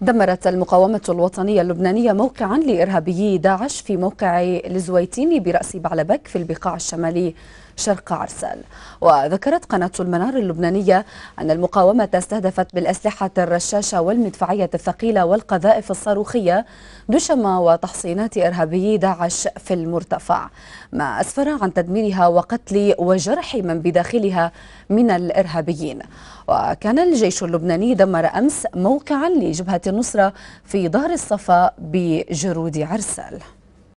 دمرت المقاومة الوطنية اللبنانية موقعا لإرهابيي داعش في موقع الزويتيني برأس بعلبك في البقاع الشمالي شرق عرسال وذكرت قناة المنار اللبنانية أن المقاومة استهدفت بالأسلحة الرشاشة والمدفعية الثقيلة والقذائف الصاروخية دشما وتحصينات إرهابيي داعش في المرتفع ما أسفر عن تدميرها وقتل وجرح من بداخلها من الإرهابيين وكان الجيش اللبناني دمر أمس موقعا لجبهة النصرة في ظهر الصفا بجرود عرسال